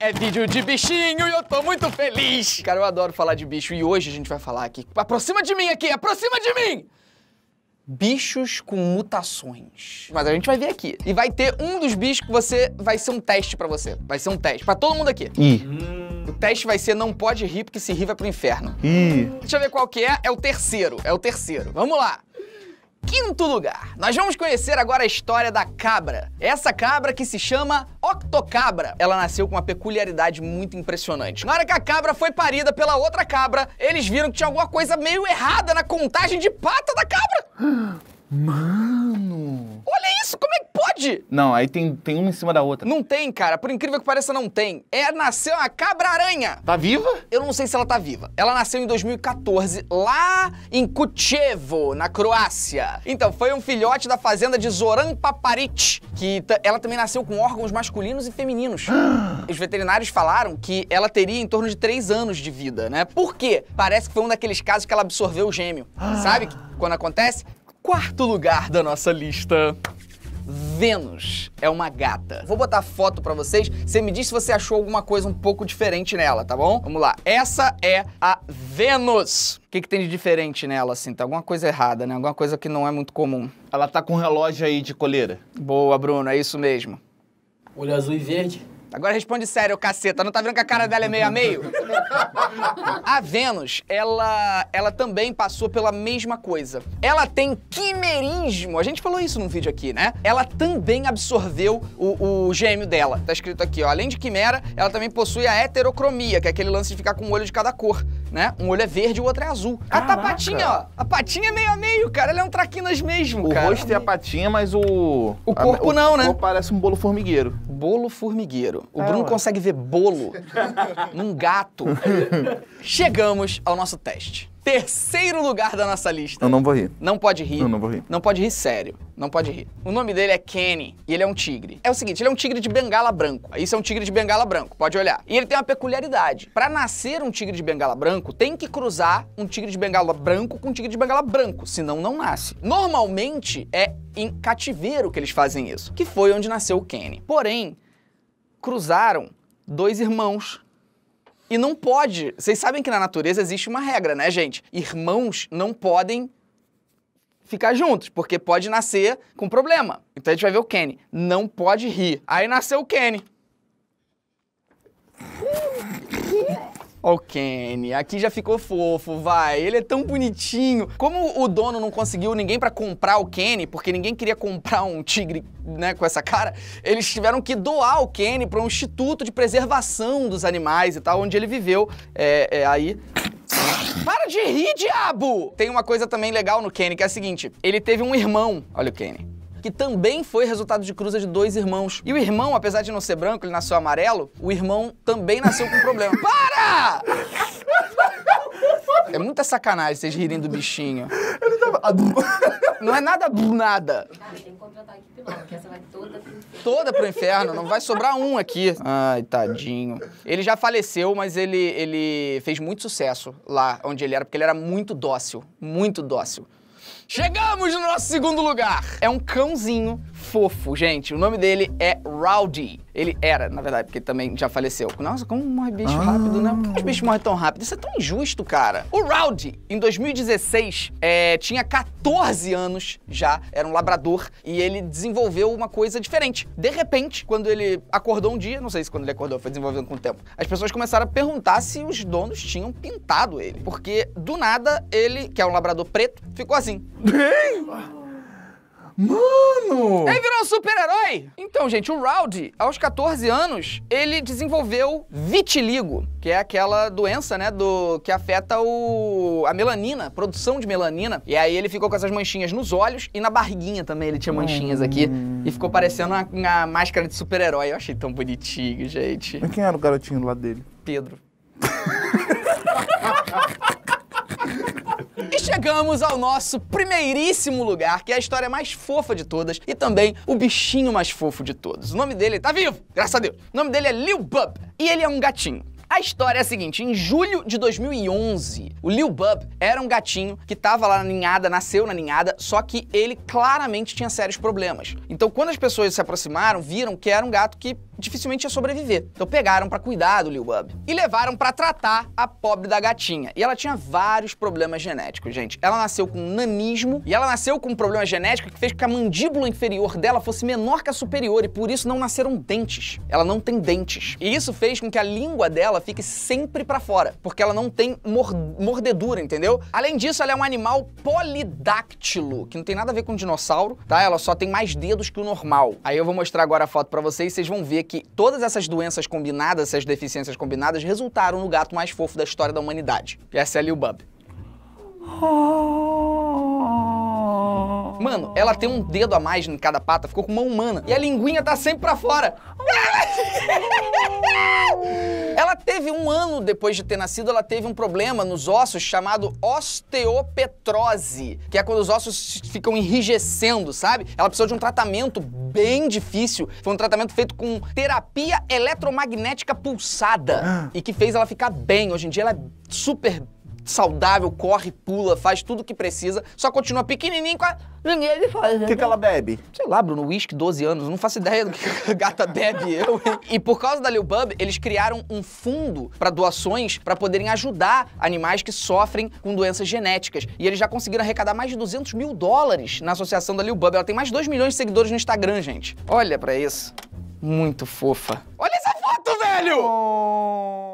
É vídeo de bichinho e eu tô muito feliz! Cara, eu adoro falar de bicho e hoje a gente vai falar aqui. Aproxima de mim aqui, aproxima de mim! bichos com mutações. Mas a gente vai ver aqui. E vai ter um dos bichos que você vai ser um teste para você. Vai ser um teste para todo mundo aqui. Ih. O teste vai ser não pode rir porque se rir vai pro inferno. Ih. Deixa eu ver qual que é. É o terceiro. É o terceiro. Vamos lá. Quinto lugar. Nós vamos conhecer agora a história da cabra. Essa cabra que se chama Tocabra, ela nasceu com uma peculiaridade muito impressionante. Na hora que a cabra foi parida pela outra cabra, eles viram que tinha alguma coisa meio errada na contagem de pata da cabra. Mano! Olha isso, como é que pode? Não, aí tem, tem uma em cima da outra. Não tem, cara. Por incrível que pareça, não tem. É, nasceu uma cabra-aranha. Tá viva? Eu não sei se ela tá viva. Ela nasceu em 2014, lá em Kutchevo, na Croácia. Então, foi um filhote da fazenda de Zoran Paparic, que ela também nasceu com órgãos masculinos e femininos. Os veterinários falaram que ela teria em torno de três anos de vida, né? Por quê? Parece que foi um daqueles casos que ela absorveu o gêmeo. Sabe? Quando acontece? Quarto lugar da nossa lista. Vênus é uma gata. Vou botar foto pra vocês, você me diz se você achou alguma coisa um pouco diferente nela, tá bom? Vamos lá, essa é a Vênus. O que, que tem de diferente nela, assim? Tá alguma coisa errada, né? Alguma coisa que não é muito comum. Ela tá com um relógio aí de coleira. Boa, Bruno, é isso mesmo. Olho azul e verde. Agora responde sério, caceta. Não tá vendo que a cara dela é meio a meio? a Vênus, ela, ela também passou pela mesma coisa. Ela tem quimerismo. A gente falou isso num vídeo aqui, né? Ela também absorveu o, o gêmeo dela. Tá escrito aqui, ó. Além de quimera, ela também possui a heterocromia, que é aquele lance de ficar com um olho de cada cor, né? Um olho é verde o outro é azul. Caraca. A patinha ó. A patinha é meio a meio, cara. Ela é um traquinas mesmo, o cara. O rosto é a patinha, mas o... O corpo a, o, não, né? O corpo parece um bolo formigueiro bolo formigueiro. O é, Bruno consegue ver bolo num gato. Chegamos ao nosso teste terceiro lugar da nossa lista. Eu não vou rir. Não pode rir. Eu não vou rir. Não pode rir sério. Não pode rir. O nome dele é Kenny e ele é um tigre. É o seguinte, ele é um tigre de bengala branco. Isso é um tigre de bengala branco, pode olhar. E ele tem uma peculiaridade. Para nascer um tigre de bengala branco, tem que cruzar um tigre de bengala branco com um tigre de bengala branco, senão não nasce. Normalmente é em cativeiro que eles fazem isso, que foi onde nasceu o Kenny. Porém, cruzaram dois irmãos e não pode. Vocês sabem que na natureza existe uma regra, né, gente? Irmãos não podem ficar juntos, porque pode nascer com problema. Então a gente vai ver o Kenny. Não pode rir. Aí nasceu o Kenny. Ó, oh, Kenny, aqui já ficou fofo, vai. Ele é tão bonitinho. Como o dono não conseguiu ninguém para comprar o Kenny, porque ninguém queria comprar um tigre, né, com essa cara, eles tiveram que doar o Kenny para um instituto de preservação dos animais e tal, onde ele viveu. É, é aí. Para de rir, diabo! Tem uma coisa também legal no Kenny, que é a seguinte: ele teve um irmão. Olha o Kenny que também foi resultado de cruza de dois irmãos. E o irmão, apesar de não ser branco, ele nasceu amarelo, o irmão também nasceu com problema. Para! É muita sacanagem vocês rirem do bichinho. Ele tava... Não é nada do nada. Cara, tem que contratar a equipe porque essa vai toda pro inferno. Toda pro inferno, não vai sobrar um aqui. Ai, tadinho. Ele já faleceu, mas ele, ele fez muito sucesso lá onde ele era, porque ele era muito dócil, muito dócil. Chegamos no nosso segundo lugar! É um cãozinho fofo, gente. O nome dele é Rowdy. Ele era, na verdade, porque também já faleceu. Nossa, como morre bicho rápido, né? Por que os bichos morrem tão rápido? Isso é tão injusto, cara. O Rowdy, em 2016, é, tinha 14 anos já, era um labrador, e ele desenvolveu uma coisa diferente. De repente, quando ele acordou um dia, não sei se quando ele acordou, foi desenvolvendo com o tempo, as pessoas começaram a perguntar se os donos tinham pintado ele. Porque, do nada, ele, que é um labrador preto, ficou assim. Mano! Ele virou um super-herói! Então, gente, o Rowdy, aos 14 anos, ele desenvolveu vitiligo, que é aquela doença, né, do que afeta o a melanina, produção de melanina. E aí ele ficou com essas manchinhas nos olhos e na barriguinha também ele tinha manchinhas aqui. E ficou parecendo uma, uma máscara de super-herói. Eu achei tão bonitinho, gente. E quem era o garotinho do lado dele? Pedro. chegamos ao nosso primeiríssimo lugar, que é a história mais fofa de todas e também o bichinho mais fofo de todos. O nome dele tá vivo, graças a Deus. O nome dele é Lil Bub e ele é um gatinho. A história é a seguinte, em julho de 2011, o Lil Bub era um gatinho que estava lá na ninhada, nasceu na ninhada, só que ele claramente tinha sérios problemas. Então quando as pessoas se aproximaram, viram que era um gato que dificilmente ia sobreviver. Então pegaram para cuidar do Lil Bub e levaram para tratar a pobre da gatinha. E ela tinha vários problemas genéticos, gente. Ela nasceu com nanismo e ela nasceu com um problema genético que fez com que a mandíbula inferior dela fosse menor que a superior e por isso não nasceram dentes. Ela não tem dentes. E isso fez com que a língua dela fique sempre para fora, porque ela não tem mordedura, entendeu? Além disso, ela é um animal polidáctilo, que não tem nada a ver com dinossauro, tá? Ela só tem mais dedos que o normal. Aí eu vou mostrar agora a foto para vocês, vocês vão ver que todas essas doenças combinadas, essas deficiências combinadas, resultaram no gato mais fofo da história da humanidade, essa é a Lil Bub. Oh. Mano, ela tem um dedo a mais em cada pata, ficou com mão humana. E a linguinha tá sempre pra fora. Ela teve um ano depois de ter nascido, ela teve um problema nos ossos chamado osteopetrose, que é quando os ossos ficam enrijecendo, sabe? Ela precisou de um tratamento bem difícil. Foi um tratamento feito com terapia eletromagnética pulsada ah. e que fez ela ficar bem. Hoje em dia ela é super saudável, corre, pula, faz tudo o que precisa, só continua pequenininho com a... Ninguém de faz. O que, que ela bebe? Sei lá, Bruno, uísque, 12 anos, não faço ideia do que a gata bebe. Eu, e por causa da Lil Bub, eles criaram um fundo para doações para poderem ajudar animais que sofrem com doenças genéticas. E eles já conseguiram arrecadar mais de 200 mil dólares na associação da Lil Bub. Ela tem mais de 2 milhões de seguidores no Instagram, gente. Olha para isso. Muito fofa. Olha essa foto, velho! Oh.